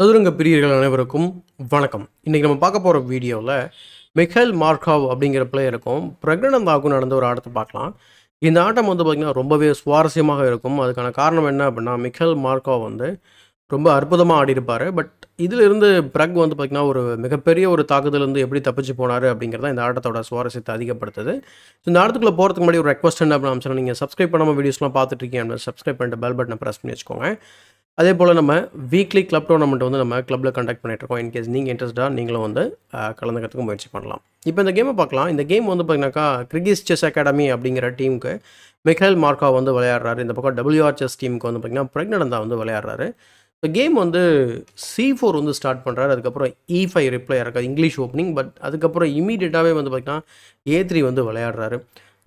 சதுரங்க பிரியர்கள் அனைவருக்கும் வணக்கம் இன்றைக்கி நம்ம பார்க்க போகிற வீடியோவில் மிகேல் மார்காவ் அப்படிங்கிற பிளேயருக்கும் பிரகனந்த் ஆகும் நடந்த ஒரு ஆட்டத்தை பார்க்கலாம் இந்த ஆட்டம் வந்து பார்த்திங்கன்னா ரொம்பவே சுவாரஸ்யமாக இருக்கும் அதுக்கான காரணம் என்ன அப்படின்னா மிகேல் மார்காவ் வந்து ரொம்ப அற்புதமாக ஆடிருப்பார் பட் இதிலிருந்து பிரக் வந்து பார்த்திங்கன்னா ஒரு மிகப்பெரிய ஒரு தாக்குதலேருந்து எப்படி தப்பிச்சு போனார் அப்படிங்கிறத இந்த ஆட்டத்தோட சுவாரஸ்யத்தை அதிகப்படுத்துது இந்த ஆட்டத்துக்குள்ளே போகிறதுக்கு முன்னாடி ஒரு ரெக்வஸ்ட் என்ன அப்படின்னு அம்சம் நீங்கள் சப்ஸ்கிரைப் பண்ணாமல் வீடியோஸ்லாம் பார்த்துட்டு இருக்கீங்க அப்படின்னு சப்ஸ்கிரைப் பண்ணிட்டு பெல் பட்டனை ப்ரெஸ் பண்ணி வச்சுக்கோங்க அதே போல் நம்ம வீக்லி கிளப் டோர்னமெண்ட் வந்து நம்ம கிளப்பில் கண்டக்ட் இருக்கோம் இன்கேஸ் நீங்கள் இன்ட்ரெஸ்ட்டாக நீங்களும் வந்து கலந்துக்கிறதுக்கு முயற்சி பண்ணலாம் இப்போ இந்த கேமை பார்க்கலாம் இந்த கேம் வந்து பார்த்தீங்கன்னாக்கா கிரிகிஸ் செஸ் அகாடமி அப்படிங்கிற டீமுக்கு மிகைல் மார்க்கா வந்து விளையாடுறாரு இந்த பக்கம் டபிள்யூஆர்எஸ் டீமுக்கு வந்து பார்த்திங்கன்னா ப்ரெக்னடந்தா வந்து விளையாடுறாரு இப்போ கேம் வந்து சி ஃபோர் வந்து ஸ்டார்ட் பண்ணுறாரு அதுக்கப்புறம் இ ஃபைவ் ரிப்ளை இருக்காது இங்கிலீஷ் ஓப்பனிங் பட் அதுக்கப்புறம் இமீடியட்டாகவே வந்து பார்த்திங்கன்னா ஏ த்ரீ வந்து விளையாடுறாரு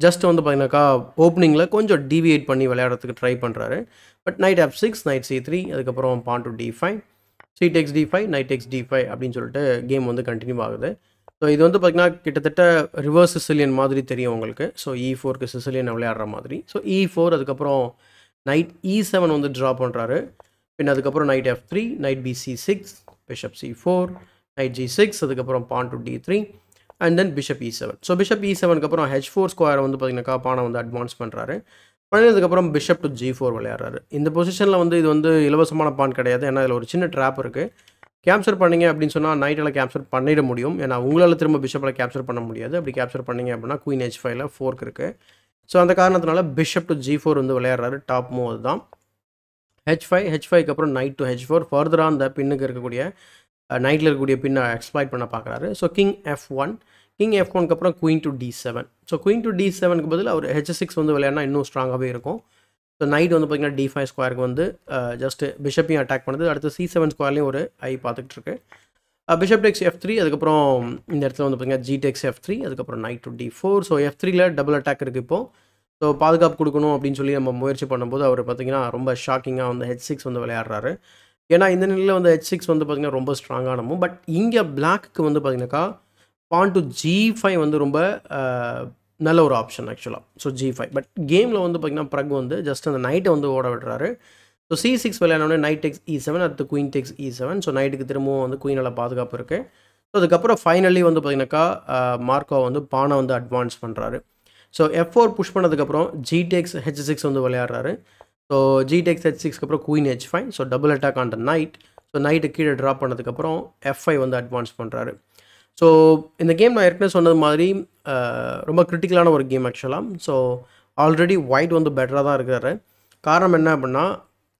ஜஸ்ட் வந்து பார்த்தீங்கன்னாக்கா ஓப்பனிங்கில் கொஞ்சம் டிவியேட் பண்ணி விளையாடுறதுக்கு ட்ரை பண்ணுறாரு but knight of six knight C three அதுக்கப்புறம் pawn to D five C takes D five knight takes D five அப்படின்னு சொல்லிட்டு கேம் வந்து கண்டினியூ ஆகுது ஸோ இது வந்து பார்த்திங்கன்னா கிட்டத்தட்ட ரிவர்ஸ் சிசிலியன் மாதிரி தெரியும் உங்களுக்கு ஸோ இ ஃபோருக்கு சிசிலியன் விளையாடுற மாதிரி ஸோ இ ஃபோர் அதுக்கப்புறம் நைட் இ செவன் வந்து ட்ரா பண்ணுறாரு பின் அதுக்கப்புறம் knight F three knight PC six bishop C four knight G six அதுக்கப்புறம் pawn to D three and then bishop E seven so bishop E செவனுக்கு அப்புறம் H four square வந்து பார்த்தீங்கன்னாக்கா பானை வந்து அட்வான்ஸ் பண்ணுறாரு பண்ணதுக்கப்புறம் பிஷப் டு ஜி ஃபோர் விளையாடுறாரு இந்த பொசிஷனில் வந்து இது வந்து இலவசமான பான் கிடையாது ஏன்னா இதில் ஒரு சின்ன ட்ராப் இருக்குது கேப்சர் பண்ணிங்க அப்படின்னு சொன்னால் நைட்டில் கேப்சர் பண்ணிட முடியும் ஏன்னா உங்களால் திரும்ப பிஷப்பில் கேப்சர் பண்ண முடியாது அப்படி கேப்சர் பண்ணிங்க அப்படின்னா குயின் ஹெச் ஃபைவ்ல ஃபோர்க் இருக்குது ஸோ அந்த காரணத்தினால பிஷப் டு ஜி ஃபோர் வந்து விளையாடுறாரு டாப் மூவ் அதுதான் ஹெச் ஃபைவ் ஹெச் ஃபைவ்க்கு அப்புறம் நைட் டு ஹெச் ஃபோர் ஃபர்தராக அந்த பின்னுக்கு இருக்கக்கூடிய நைட்டில் இருக்கக்கூடிய பின்னை எக்ஸ்ப்ளாய்ட் பண்ண பார்க்குறாரு so king F one king F ஒனுக்கு அப்புறம் queen to D seven so queen to D செவனுக்கு பதில் அவர் ஹெச் சிக்ஸ் வந்து விளையாடினா இன்னும் ஸ்ட்ராங்காகவே இருக்கும் ஸோ நைட் வந்து பார்த்திங்கன்னா டி ஃபைவ் ஸ்கொயருக்கு வந்து ஜஸ்ட் பிஷப்பையும் அட்டாக் பண்ணுது அடுத்து சி செவன் ஸ்கொயர்லேயும் ஒரு ஐ பார்த்துக்கிட்டு இருக்கு பிஷப் டெக்ஸ் எஃப் த்ரீ அதுக்கப்புறம் இந்த இடத்துல வந்து பார்த்திங்கன்னா ஜி டெக்ஸ் எஃப் த்ரீ அதுக்கப்புறம் knight to D four so F த்ரீல டபுள் அட்டாக் இருக்குது இப்போது ஸோ பாதுகாப்பு கொடுக்கணும் அப்படின்னு சொல்லி நம்ம முயற்சி பண்ணும்போது அவர் பார்த்திங்கன்னா ரொம்ப ஷாக்கிங்காக வந்து ஹெச் சிக்ஸ் வந்து விளையாடுறாரு ஏன்னா இந்த நிலையில் வந்து ஹெச் சிக்ஸ் வந்து பார்த்திங்கன்னா ரொம்ப ஸ்ட்ராங்கான மூவ் பட் இங்கே பிளாக்கு வந்து பார்த்திங்கனாக்கா பான் டு ஜி ஃபைவ் வந்து ரொம்ப நல்ல ஒரு ஆப்ஷன் ஆக்சுவலாக ஸோ ஜி ஃபைவ் பட் கேமில் வந்து பார்த்திங்கன்னா ப்ரக் வந்து ஜஸ்ட் அந்த நைட்டை வந்து ஓட விடுறாரு ஸோ சி சிக்ஸ் விளையாடனே நைட் டெக்ஸ் இ செவன் அடுத்து queen takes E seven so நைட்டுக்கு திரும்பவும் வந்து குயினால் பாதுகாப்பு இருக்குது ஸோ அதுக்கப்புறம் ஃபைனலி வந்து பார்த்திங்கனாக்கா மார்க்கோ வந்து பானை வந்து அட்வான்ஸ் பண்ணுறாரு ஸோ எஃப் ஃபோர் புஷ் பண்ணதுக்கப்புறம் ஜி டெக்ஸ் ஹெச் சிக்ஸ் வந்து விளையாடுறாரு ஸோ ஜிடெக்ஸ் ஹெச் சிக்ஸ்க்கு அப்புறம் queen H five so double attack on the knight so knight கீழே ட்ராப் பண்ணதுக்கப்புறம் எஃப் வந்து அட்வான்ஸ் பண்ணுறாரு ஸோ இந்த கேம் நான் ஏற்கனவே சொன்னது மாதிரி ரொம்ப கிரிட்டிக்கலான ஒரு கேம் ஆக்சுவலாக ஸோ ஆல்ரெடி ஒயிட் வந்து பெட்டராக தான் இருக்கிறாரு காரணம் என்ன அப்படின்னா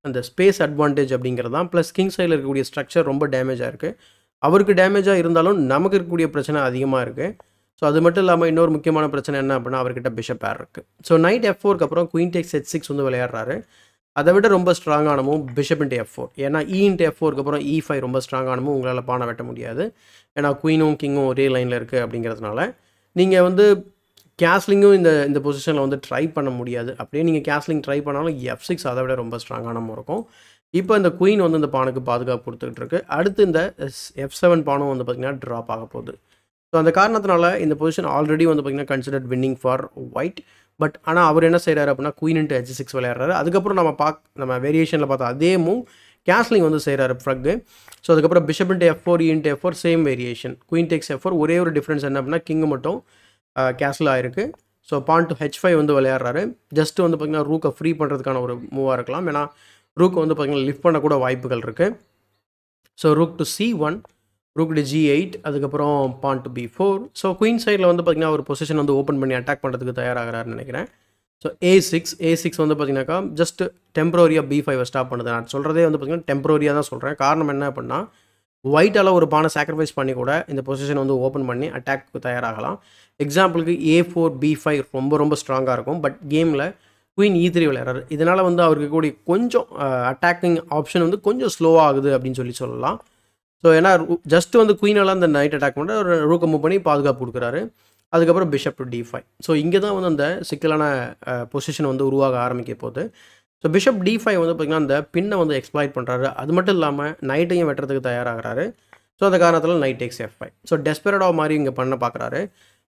அந்த ஸ்பேஸ் அட்வான்டேஜ் அப்படிங்கிறது தான் ப்ளஸ் கிங் சைடில் இருக்கக்கூடிய ஸ்ட்ரக்சர் ரொம்ப டேமேஜாக இருக்குது அவருக்கு டேமேஜாக இருந்தாலும் நமக்கு இருக்கக்கூடிய பிரச்சனை அதிகமாக இருக்குது ஸோ அது மட்டும் இல்லாமல் இன்னொரு முக்கியமான பிரச்சனை என்ன அப்படின்னா அவர்கிட்ட பிஷப் பேர் இருக்குது ஸோ நைட் எஃப் ஃபோருக்கு அப்புறம் குயின் டெக்ஸ் ஹெச் சிக்ஸ் வந்து விளையாடுறாரு அதை விட ரொம்ப ஸ்ட்ராங்கானமும் பிஷப் இன்ட்டு எஃப் ஃபோர் ஏன்னா இ இன்ட்டு எஃப் ஃபோருக்கு அப்புறம் இ e ஃபைவ் ரொம்ப ஸ்ட்ராங்கானமும் உங்களால் பானை வெட்ட முடியாது ஏன்னா குயினும் கிங்கும் ஒரே லைனில் இருக்குது அப்படிங்கிறதுனால நீங்கள் வந்து கேஸ்லிங்கும் இந்த இந்த பொசிஷனில் வந்து ட்ரை பண்ண முடியாது அப்படியே நீங்கள் கேஸ்லிங் ட்ரை பண்ணாலும் எஃப் சிக்ஸ் அதை விட ரொம்ப ஸ்ட்ராங்கானமும் இருக்கும் இப்போ இந்த குயின் வந்து இந்த பானுக்கு பாதுகாப்பு கொடுத்துக்கிட்டு இருக்கு அடுத்து இந்த எஃப் செவன் பானும் வந்து பார்த்திங்கன்னா ட்ராப் ஆக போகுது ஸோ அந்த காரணத்தினால இந்த பொசிஷன் ஆல்ரெடி வந்து பார்த்திங்கன்னா considered winning for white but ஆனால் அவர் என்ன செய்கிறார் அப்படின்னா குயின் இன்ட்டு ஹெச் சிக்ஸ் விளையாடுறாரு அதுக்கப்புறம் நம்ம பார்க் நம்ம வேரியேஷனில் பார்த்தா அதே மூவ் கேஸ்லிங் வந்து செய்கிறாரு ஃப்ரக்கு ஸோ அதுக்கப்புறம் bishop into F four into F four same variation queen takes F four ஒரே ஒரு டிஃப்ரென்ஸ் என்ன அப்படின்னா கிங் மட்டும் கேஸ்ல ஆயிருக்கு so pawn to H five வந்து விளையாடுறாரு ஜஸ்ட் வந்து பார்த்திங்கன்னா ரூக்கை ஃப்ரீ பண்ணுறதுக்கான ஒரு மூவாக இருக்கலாம் ஏன்னா ரூக்கை வந்து பார்த்திங்கன்னா லிஃப்ட் பண்ணக்கூட வாய்ப்புகள் இருக்குது so rook to C one rook to G eight அதுக்கப்புறம் pawn to B four so queen சைடில் வந்து பார்த்திங்கன்னா ஒரு பொசிஷன் வந்து ஓப்பன் பண்ணி அட்டாக் பண்ணுறதுக்கு தயாராகிறாருன்னு நினைக்கிறேன் so A six A six வந்து பார்த்திங்கனாக்கா ஜஸ்ட் டெம்பரரியாக பி ஃபைவை ஸ்டாப் பண்ணுது நான் சொல்கிறதே வந்து பார்த்திங்கன்னா டெம்பரரியாக தான் சொல்கிறேன் காரணம் என்ன அப்படின்னா ஒயிட்டால் ஒரு பானை சாக்ரிஃபைஸ் பண்ணி கூட இந்த பொசிஷன் வந்து ஓப்பன் பண்ணி அட்டாக்கு தயாராகலாம் எக்ஸாம்பிளுக்கு ஏ ஃபோர் பி ஃபைவ் ரொம்ப ரொம்ப ஸ்ட்ராங்காக இருக்கும் பட் கேமில் குயின் இ த்ரீ விளையாடுறாரு இதனால் வந்து அவருக்கு கூடிய கொஞ்சம் அட்டாக்கிங் ஆப்ஷன் வந்து கொஞ்சம் ஸ்லோவாகுது அப்படின்னு சொல்லி சொல்லலாம் ஸோ ஏன்னா ஜஸ்ட் வந்து குயினெல்லாம் அந்த நைட் அட்டாக் பண்ணுற ஒரு ரூக்க மூவ் பண்ணி பாதுகாப்பு கொடுக்குறாரு அதுக்கப்புறம் bishop to D five so இங்கே தான் வந்து அந்த சிக்கலான பொசிஷன் வந்து உருவாக ஆரம்பிக்க போகுது ஸோ பிஷப் டி ஃபைவ் வந்து பார்த்திங்கன்னா அந்த பின்னை வந்து எக்ஸ்ப்ளாய்ட் பண்ணுறாரு அது மட்டும் இல்லாமல் நைட்டையும் வெட்டுறதுக்கு தயாராகிறாரு ஸோ அந்த காரணத்தில் knight takes F five so டெஸ்பெரடாக மாதிரி இங்கே பண்ண பார்க்குறாரு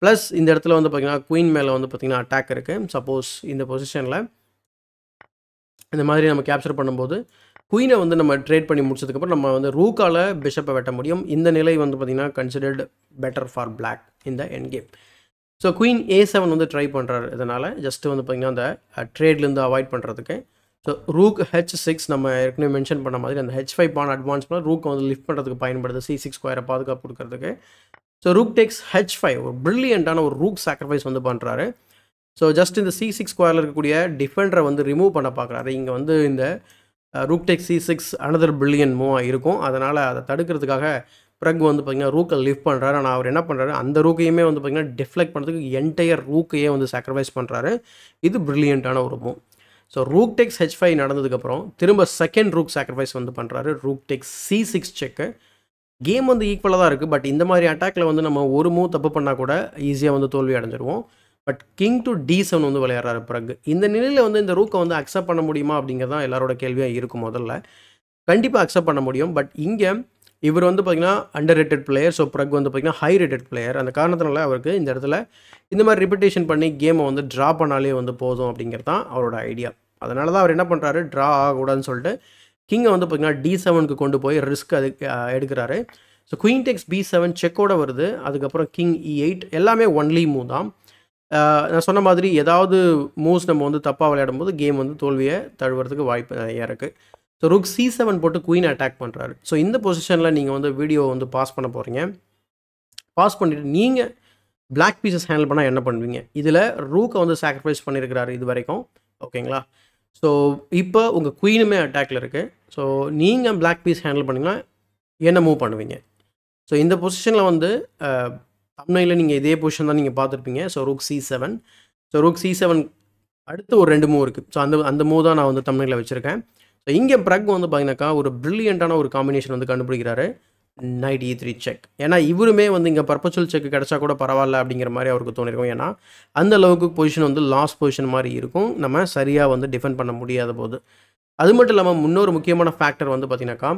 ப்ளஸ் இந்த இடத்துல வந்து பார்த்திங்கன்னா குயின் மேலே வந்து பார்த்திங்கன்னா அட்டாக் இருக்குது சப்போஸ் இந்த பொசிஷனில் இந்த மாதிரி நம்ம கேப்சர் பண்ணும்போது குயினை வந்து நம்ம ட்ரேட் பண்ணி முடிச்சதுக்கப்புறம் நம்ம வந்து ரூக்கால் பிஷப்பை வெட்ட முடியும் இந்த நிலை வந்து பார்த்திங்கன்னா கன்சிடர்டு பெட்டர் ஃபார் பிளாக் இந்த endgame so queen A seven வந்து ட்ரை பண்ணுறாரு இதனால் ஜஸ்ட்டு வந்து பார்த்திங்கன்னா அந்த ட்ரேட்லேருந்து அவாய்ட் பண்ணுறதுக்கு ஸோ ரூக் ஹெச் சிக்ஸ் நம்ம ஏற்கனவே மென்ஷன் பண்ண மாதிரி அந்த ஹெச் ஃபைவ் பான் அட்வான்ஸ் பண்ணால் ரூக்கை வந்து லிஃப்ட் பண்ணுறதுக்கு பயன்படுது சி சிக்ஸ் ஸ்கொயரை பாதுகாப்பு கொடுக்கறதுக்கு so rook takes H five ஒரு ப்ரில்லியண்ட்டான ஒரு ரூக் சாக்ரிஃபைஸ் வந்து பண்ணுறாரு ஸோ ஜஸ்ட் இந்த சி சிக்ஸ் ஸ்கொயரில் இருக்கக்கூடிய டிஃபெண்டரை வந்து ரிமூவ் பண்ண பார்க்குறாரு இங்கே வந்து இந்த rook C six another brilliant move இருக்கும் அதனால் அதை தடுக்கிறதுக்காக ப்ரக் வந்து பார்த்திங்கன்னா ரூக்கை லிஃப்ட் பண்ணுறாரு ஆனால் அவர் என்ன பண்ணுறாரு அந்த ரூக்கையுமே வந்து பார்த்திங்கன்னா டிஃப்ளெக்ட் பண்ணுறதுக்கு என்டையர் ரூக்கையே வந்து சாக்ரிஃபைஸ் பண்ணுறாரு இது ப்ரில்லியண்ட்டான ஒரு move so rook takes H five நடந்ததுக்கப்புறம் திரும்ப செகண்ட் ரூக் சாக்ரிஃபைஸ் வந்து பண்ணுறாரு rook takes C six check game வந்து ஈக்குவலாக தான் இருக்குது பட் இந்த மாதிரி அட்டாக்கில் வந்து நம்ம ஒரு மூவ் தப்பு பண்ணால் கூட ஈஸியாக வந்து தோல்வி அடைஞ்சிருவோம் but king to D seven வந்து விளையாடுறாரு பிறகு இந்த நிலையில் வந்து இந்த ரூக்கை வந்து அக்செப்ட் பண்ண முடியுமா தான் எல்லாரோட கேள்வியாக இருக்கும் முதல்ல கண்டிப்பாக அக்செப்ட் பண்ண முடியும் பட் இங்கே இவர் வந்து பார்த்திங்கன்னா underrated player so Prag வந்து பார்த்திங்கன்னா ஹை ரேட்டட் பிளேயர் அந்த காரணத்தினால அவருக்கு இந்த இடத்துல இந்த மாதிரி ரிப்பிட்டேஷன் பண்ணி கேமை வந்து ட்ரா பண்ணாலே வந்து போதும் அப்படிங்கிறது தான் அவரோட ஐடியா அதனால தான் அவர் என்ன பண்ணுறாரு ட்ரா ஆகக்கூடாதுன்னு சொல்லிட்டு கிங்கை வந்து பார்த்திங்கன்னா டி செவனுக்கு கொண்டு போய் ரிஸ்க் அது எடுக்கிறாரு so queen takes B seven செக்கோட வருது அதுக்கப்புறம் கிங் இ எயிட் எல்லாமே ஒன்லி மூ தான் நான் சொன்ன மாதிரி ஏதாவது மூவ்ஸ் நம்ம வந்து தப்பாக விளையாடும் போது கேம் வந்து தோல்வியை தழுவுறதுக்கு வாய்ப்பு நிறையா இருக்குது ஸோ ருக் சி செவன் போட்டு குயின் அட்டாக் பண்ணுறாரு ஸோ இந்த பொசிஷனில் நீங்கள் வந்து வீடியோ வந்து பாஸ் பண்ண போகிறீங்க பாஸ் பண்ணிவிட்டு நீங்கள் பிளாக் பீசஸ் ஹேண்டில் பண்ணால் என்ன பண்ணுவீங்க இதில் ரூக்கை வந்து சாக்ரிஃபைஸ் பண்ணியிருக்கிறாரு இது வரைக்கும் ஓகேங்களா ஸோ இப்போ உங்கள் குயினுமே அட்டாக்ல இருக்குது ஸோ நீங்கள் பிளாக் பீஸ் ஹேண்டில் பண்ணிங்கன்னா என்ன மூவ் பண்ணுவீங்க ஸோ இந்த பொசிஷனில் வந்து தமிழில் நீங்கள் இதே பொசிஷன் தான் நீங்கள் பார்த்துருப்பீங்க so rook C seven so rook C seven அடுத்து ஒரு ரெண்டு மூவ் இருக்குது ஸோ அந்த அந்த மூவ் தான் நான் வந்து தமிழில் வச்சுருக்கேன் ஸோ இங்கே ப்ரக் வந்து பார்த்தீங்கன்னாக்கா ஒரு ப்ரில்லியண்ட்டான ஒரு காம்பினேஷன் வந்து கண்டுபிடிக்கிறாரு நைட் இ த்ரீ செக் ஏன்னா இவருமே வந்து இங்கே பர்பச்சுவல் செக் கிடச்சா கூட பரவாயில்ல அப்படிங்கிற மாதிரி அவருக்கு தோணிருக்கும் ஏன்னா அந்த அளவுக்கு பொசிஷன் வந்து லாஸ்ட் பொசிஷன் மாதிரி இருக்கும் நம்ம சரியாக வந்து டிஃபெண்ட் பண்ண முடியாத போது அது மட்டும் இல்லாமல் இன்னொரு முக்கியமான ஃபேக்டர் வந்து பார்த்தீங்கன்னாக்கா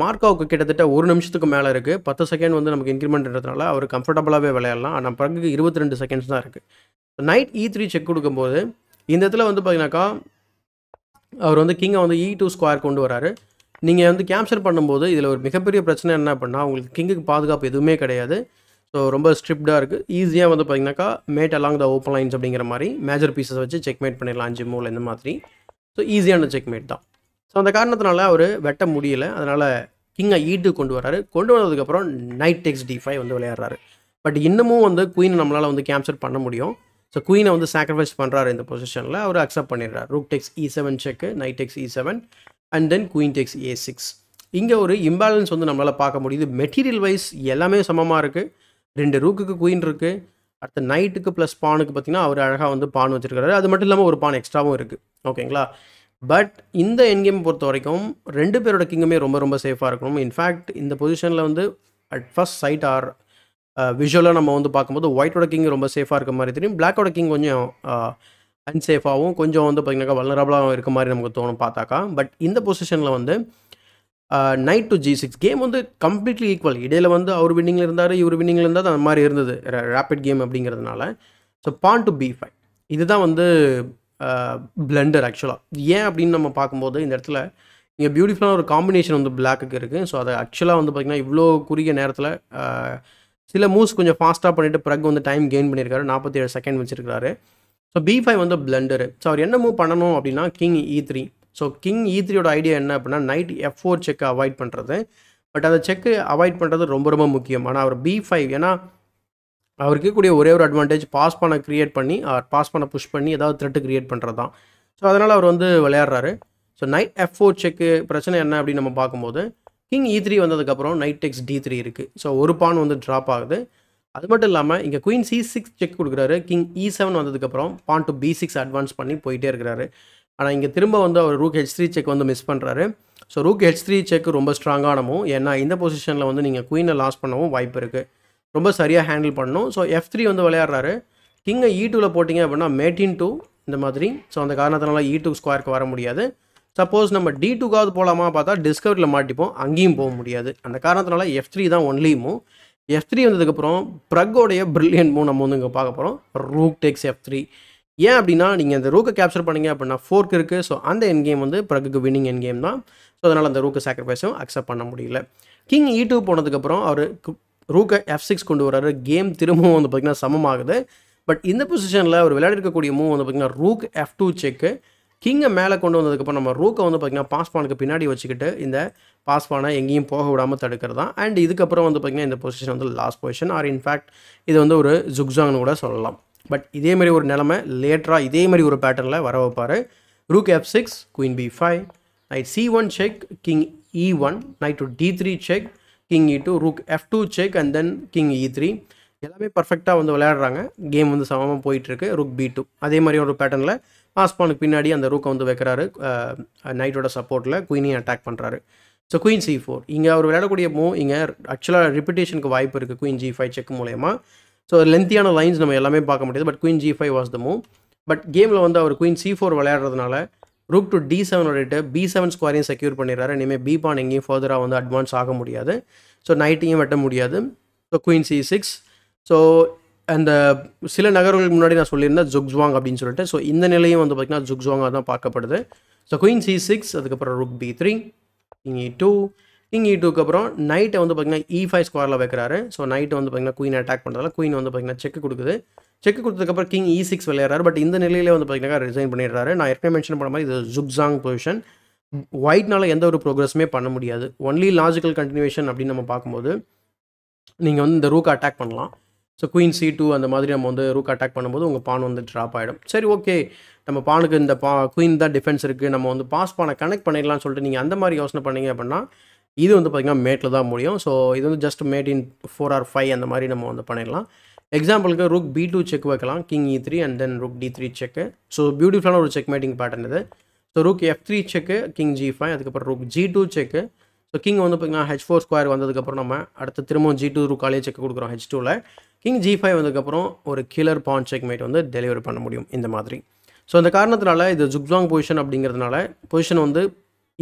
மார்க்காவுக்கு கிட்டத்தட்ட ஒரு நிமிஷத்துக்கு மேலே இருக்குது பத்து செகண்ட் வந்து நமக்கு இன்க்ரிமெண்ட்ன்றதுனால அவர் கம்ஃபர்டபுளாகவே விளையாடலாம் ஆனால் பங்குக்கு இருபத்தி ரெண்டு செகண்ட்ஸ் தான் இருக்குது நைட் இ த்ரீ செக் கொடுக்கும்போது இந்த இடத்துல வந்து பார்த்தீங்கன்னாக்கா அவர் வந்து கிங்கை வந்து இ டூ ஸ்கொயர் கொண்டு வராரு நீங்கள் வந்து கேப்சர் பண்ணும்போது இதில் ஒரு மிகப்பெரிய பிரச்சனை என்ன பண்ணால் உங்களுக்கு கிங்குக்கு பாதுகாப்பு எதுவுமே கிடையாது ஸோ ரொம்ப ஸ்ட்ரிப்டாக இருக்குது ஈஸியாக வந்து பார்த்தீங்கன்னாக்கா mate along the open lines அப்படிங்கிற மாதிரி மேஜர் பீசஸ் வச்சு மேட் பண்ணிடலாம் அஞ்சு மூல இந்த மாதிரி ஸோ ஈஸியான மேட் தான் ஸோ அந்த காரணத்தினால அவர் வெட்ட முடியல அதனால் கிங்கை ஈட்டு கொண்டு வர்றாரு கொண்டு வந்ததுக்கப்புறம் நைட் டெக்ஸ் டி ஃபைவ் வந்து விளையாடுறாரு பட் இன்னமும் வந்து குயினை நம்மளால் வந்து கேப்சர் பண்ண முடியும் ஸோ குயினை வந்து சாக்ரிஃபைஸ் பண்ணுறாரு இந்த பொசிஷனில் அவர் அக்செப்ட் பண்ணிடுறார் rook takes E seven check knight takes E seven and then queen takes A six இங்கே ஒரு இம்பேலன்ஸ் வந்து நம்மளால் பார்க்க முடியுது மெட்டீரியல் வைஸ் எல்லாமே சமமாக இருக்குது ரெண்டு ரூக்குக்கு குயின் இருக்குது அடுத்த நைட்டுக்கு ப்ளஸ் பானுக்கு பார்த்திங்கன்னா அவர் அழகாக வந்து பான் வச்சுருக்காரு அது மட்டும் இல்லாமல் ஒரு பான் எக்ஸ்ட்ராவும் இருக்குது ஓகேங்களா பட் இந்த என் கேம் பொறுத்த வரைக்கும் ரெண்டு பேரோட கிங்குமே ரொம்ப ரொம்ப சேஃபாக இருக்கணும் இன்ஃபேக்ட் இந்த பொசிஷனில் வந்து அட் ஃபஸ்ட் சைட் ஆர் விஷுவலாக நம்ம வந்து பார்க்கும்போது ஒயிட்டோட கிங் ரொம்ப சேஃபாக இருக்க மாதிரி தெரியும் பிளாக்கோட கிங் கொஞ்சம் அன்சேஃபாகவும் கொஞ்சம் வந்து பார்த்திங்கனாக்கா வல்லரபுளாகவும் இருக்க மாதிரி நமக்கு தோணும் பார்த்தாக்கா பட் இந்த பொசிஷனில் வந்து knight to G six game வந்து கம்ப்ளீட்லி ஈக்குவல் இடையில் வந்து அவர் வின்னிங்கில் இருந்தார் இவர் வின்னிங்கில் இருந்தால் அந்த மாதிரி இருந்தது ரேப்பிட் கேம் அப்படிங்கிறதுனால so pawn to B five இதுதான் வந்து பிளெண்டர் ஆக்சுவலாக ஏன் அப்படின்னு நம்ம பார்க்கும்போது இந்த இடத்துல இங்கே பியூட்டிஃபுல்லான ஒரு காம்பினேஷன் வந்து பிளாக்குக்கு இருக்குது ஸோ அதை ஆக்சுவலாக வந்து பார்த்திங்கன்னா இவ்வளோ குறுகிய நேரத்தில் சில மூவ்ஸ் கொஞ்சம் ஃபாஸ்ட்டாக பண்ணிவிட்டு ப்ரக் வந்து டைம் கெயின் பண்ணியிருக்காரு நாற்பத்தி ஏழு செகண்ட் வச்சிருக்காரு ஸோ பி ஃபைவ் வந்து பிளண்டரு ஸோ அவர் என்ன மூவ் பண்ணணும் அப்படின்னா கிங் இ த்ரீ ஸோ கிங் இ த்ரீயோட ஐடியா என்ன அப்படின்னா நைட் எஃப் ஃபோர் செக்கை அவாய்ட் பண்ணுறது பட் அந்த செக்கு அவாய்ட் பண்ணுறது ரொம்ப ரொம்ப முக்கியம் ஆனால் அவர் பி ஃபைவ் ஏன்னா அவர் இருக்கக்கூடிய ஒரே ஒரு அட்வான்டேஜ் பாஸ் பண்ண க்ரியேட் பண்ணி அவர் பாஸ் பண்ண புஷ் பண்ணி ஏதாவது த்ரெட்டு க்ரியேட் பண்ணுறது தான் ஸோ அதனால் அவர் வந்து விளையாடுறாரு so knight F four check பிரச்சனை என்ன அப்படின்னு நம்ம பார்க்கும்போது கிங் இ த்ரீ வந்ததுக்கப்புறம் நைட் டெக்ஸ் டி த்ரீ இருக்குது ஸோ ஒரு பான் வந்து ட்ராப் ஆகுது அது மட்டும் இல்லாமல் இங்கே குயின் சி சிக்ஸ் செக் கொடுக்குறாரு கிங் இ செவன் வந்ததுக்கப்புறம் pawn to B six advance பண்ணி போயிட்டே இருக்கிறாரு ஆனால் இங்கே திரும்ப வந்து அவர் ரூக் ஹெச் த்ரீ செக் வந்து மிஸ் பண்ணுறாரு so rook H three check ரொம்ப ஸ்ட்ராங்கானமும் ஏன்னா இந்த பொசிஷனில் வந்து நீங்கள் குயினை லாஸ் பண்ணவும் வாய்ப்பு இருக்குது ரொம்ப சரியாக ஹேண்டில் பண்ணணும் ஸோ எஃப் த்ரீ வந்து விளையாடுறாரு கிங்கை இ டூவில் e போட்டிங்க அப்படின்னா மேட்டின் டூ இந்த மாதிரி ஸோ அந்த காரணத்தினால இ டூ ஸ்கொயருக்கு வர முடியாது சப்போஸ் நம்ம டி டூக்காவது போகலாமா பார்த்தா டிஸ்கவரியில் மாட்டிப்போம் அங்கேயும் போக முடியாது அந்த காரணத்தினால எஃப் த்ரீ தான் ஒன்லியுமோ எஃப் த்ரீ வந்ததுக்கப்புறம் ப்ரக்கோடைய பிரில்லியன் மூவ் நம்ம வந்து இங்கே பார்க்க போகிறோம் ரூக் டேக்ஸ் எஃப் த்ரீ ஏன் அப்படின்னா நீங்கள் அந்த ரூக்கை கேப்சர் பண்ணீங்க அப்படின்னா ஃபோர்க் இருக்குது ஸோ அந்த என் கேம் வந்து ப்ரகுக்கு வினிங் என் கேம் தான் ஸோ அதனால் அந்த ரூக்கை சாக்ரிஃபைஸும் அக்செப்ட் பண்ண முடியல கிங் யூடியூப் e டூ போனதுக்கப்புறம் அவர் ரூக்க எஃப் சிக்ஸ் கொண்டு வர்றாரு கேம் திரும்பவும் வந்து பார்த்திங்கன்னா சமமாகுது பட் இந்த பொசிஷனில் அவர் விளையாடிருக்கக்கூடிய மூவ் வந்து பார்த்திங்கன்னா ரூக் எஃப் டூ செக்கு கிங்கை மேலே கொண்டு வந்ததுக்கப்புறம் நம்ம ரூக்கை வந்து பார்த்திங்கன்னா பாஸ்பானுக்கு பின்னாடி வச்சுக்கிட்டு இந்த பாஸ்பானை எங்கேயும் போக விடாமல் தடுக்கிறது தான் அண்ட் இதுக்கப்புறம் வந்து பார்த்திங்கன்னா இந்த பொசிஷன் வந்து லாஸ்ட் பொசிஷன் ஆர் இன்ஃபேக்ட் இது வந்து ஒரு ஜுக்ஸாங்னு கூட சொல்லலாம் பட் இதேமாதிரி ஒரு நிலமை லேட்டராக மாதிரி ஒரு பேட்டர்னில் வர வைப்பார் rook F six queen B five knight C one check king E one knight to D three check king E two rook F two check and then king E three எல்லாமே பர்ஃபெக்டாக வந்து விளையாடுறாங்க கேம் வந்து சமமாக போயிட்டுருக்கு ருக் B two அதே மாதிரி ஒரு பேட்டர்னில் ஆஸ்பானுக்கு பின்னாடி அந்த ரூக்கை வந்து வைக்கிறாரு நைட்டோட சப்போர்ட்டில் குயினையும் அட்டாக் பண்ணுறாரு ஸோ குயின் சி ஃபோர் இங்கே அவர் விளையாடக்கூடிய மூவ் இங்கே ஆக்சுவலாக ரிப்பிட்டேஷனுக்கு வாய்ப்பு இருக்குது குயின் ஜி ஃபைவ் செக் மூலயமா ஸோ லென்த்தியான லைன்ஸ் நம்ம எல்லாமே பார்க்க முடியாது but queen g five was the move but கேமில் வந்து அவர் குயின் சி ஃபோர் விளையாடுறதுனால ரூக் டு டி செவன் ஓடிட்டு பி செவன் ஸ்கொயரையும் செக்யூர் பண்ணிடுறாரு இனிமேல் பி பான் எங்கேயும் ஃபர்தராக வந்து அட்வான்ஸ் ஆக முடியாது ஸோ நைட்டையும் வெட்ட முடியாது so queen C six so அந்த சில நகரங்களுக்கு முன்னாடி நான் சொல்லியிருந்தேன் ஜுக்ஸ்வாங் அப்படின்னு சொல்லிட்டு ஸோ இந்த நிலையும் வந்து பார்த்திங்கன்னா ஜுக்ஸ்வாங்காக தான் பார்க்கப்படுது ஸோ குயின் சி சிக்ஸ் அதுக்கப்புறம் ருக் பி த்ரீ இங்கே டூ இ டூக்கு அப்புறம் நைட்டை வந்து பார்த்திங்கன்னா இ e ஃபைவ் ஸ்கொயரில் வைக்கிறாரு ஸோ நைட்டு வந்து பார்த்திங்கன்னா குயின் அட்டாக் பண்ணுறதால குயின் வந்து பார்த்திங்கன்னா செக் கொடுக்குது செக் கொடுத்ததுக்கப்புறம் கிங் இ சிக்ஸ் விளையாடுறாரு பட் இந்த நிலையிலே வந்து பார்த்தீங்கன்னா ரிசைன் பண்ணிடுறாரு நான் ஏற்கனவே மென்ஷன் பண்ண மாதிரி இது ஜுக்ஸாங் பொசிஷன் ஒயிட்னால எந்த ஒரு ப்ரோக்ரஸுமே பண்ண முடியாது ஒன்லி லாஜிக்கல் கண்டினியூஷன் அப்படின்னு நம்ம பார்க்கும்போது நீங்கள் வந்து இந்த ரூக் அட்டாக் பண்ணலாம் ஸோ குயின் சி டூ அந்த மாதிரி நம்ம வந்து ரூக் அட்டாக் பண்ணும்போது உங்கள் பான் வந்து ட்ராப் ஆகிடும் சரி ஓகே நம்ம பானுக்கு இந்த பா குயின் தான் டிஃபென்ஸ் இருக்குது நம்ம வந்து பாஸ் பானை கனெக்ட் பண்ணிடலாம்னு சொல்லிட்டு நீங்கள் அந்த மாதிரி யோசனை பண்ணீங்க அப்படின்னா இது வந்து பார்த்திங்கன்னா மேட்டில் தான் முடியும் ஸோ இது வந்து just mate in four or five அந்த மாதிரி நம்ம வந்து பண்ணிடலாம் எக்ஸாம்பிளுக்கு ரூக் பி டூ செக் வைக்கலாம் king E three and then rook d three check so பியூட்டிஃபுல்லான ஒரு செக் மேட்டிங் பேட்டர்ன் இது so rook f three check king g five அதுக்கப்புறம் rook g two check so king வந்து பார்த்திங்கன்னா h four square வந்ததுக்கப்புறம் நம்ம அடுத்து திரும்பவும் ஜி டூ ருக்காலே செக் கொடுக்குறோம் ஹெச் டூவில் கிங் ஜி ஃபைவ் வந்ததுக்கப்புறம் ஒரு கிலர் பான் செக் மேட் வந்து டெலிவரி பண்ண முடியும் இந்த மாதிரி ஸோ அந்த காரணத்தினால இது ஜுக்ஸாங் பொசிஷன் அப்படிங்கிறதுனால பொசிஷன் வந்து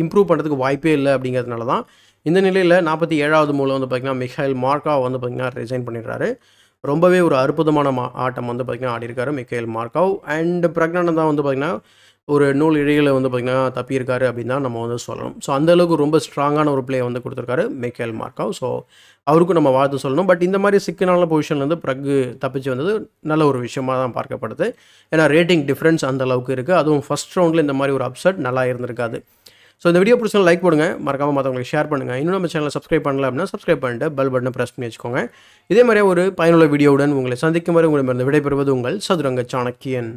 இம்ப்ரூவ் பண்ணுறதுக்கு வாய்ப்பே இல்லை அப்படிங்கிறதுனால தான் இந்த நிலையில் நாற்பத்தி ஏழாவது மூலம் வந்து பார்த்திங்கன்னா மிகைல் மார்க்கா வந்து பார்த்திங்கன்னா ரிசைன் பண்ணிடுறாரு ரொம்பவே ஒரு அற்புதமான மா ஆட்டம் வந்து பார்த்திங்கன்னா ஆடிருக்காரு மிக்கேல் மார்க்காவ் அண்ட் பிரக்னானந்தா வந்து பார்த்திங்கன்னா ஒரு நூல் இழைகளை வந்து பார்த்திங்கன்னா தப்பியிருக்காரு அப்படின்னு தான் நம்ம வந்து சொல்லணும் ஸோ அந்தளவுக்கு ரொம்ப ஸ்ட்ராங்கான ஒரு பிளே வந்து கொடுத்துருக்காரு மிக்கேல் மார்க்காவ் ஸோ அவருக்கும் நம்ம வாழ்த்து சொல்லணும் பட் இந்த மாதிரி சிக்கனான பொசிஷன்லேருந்து ப்ரக்கு தப்பிச்சு வந்தது நல்ல ஒரு விஷயமாக தான் பார்க்கப்படுது ஏன்னா ரேட்டிங் டிஃப்ரென்ஸ் அந்த அளவுக்கு இருக்குது அதுவும் ஃபஸ்ட் ரவுண்டில் இந்த மாதிரி ஒரு அப்செட் நல்லா இருந்திருக்காது ஸோ இந்த வீடியோ பிடிச்சாலும் லைக் போடுங்க மறக்காமல் மற்றவங்களுக்கு ஷேர் பண்ணுங்கள் இன்னும் நம்ம சேனலை சப்ஸ்கிரைப் பண்ணல அப்படின்னா சப்ஸ்கிரைப் பண்ணிட்டு பெல் பட்டனை ப்ரெஸ் பண்ணி வச்சுக்கோங்க இதே மாதிரியே ஒரு பயனுள்ள வீடியோவுடன் உங்களை சந்திக்கும் வரை உங்களிடம் விடைபெறுவது உங்கள் சதுரங்க சாணக்கியன்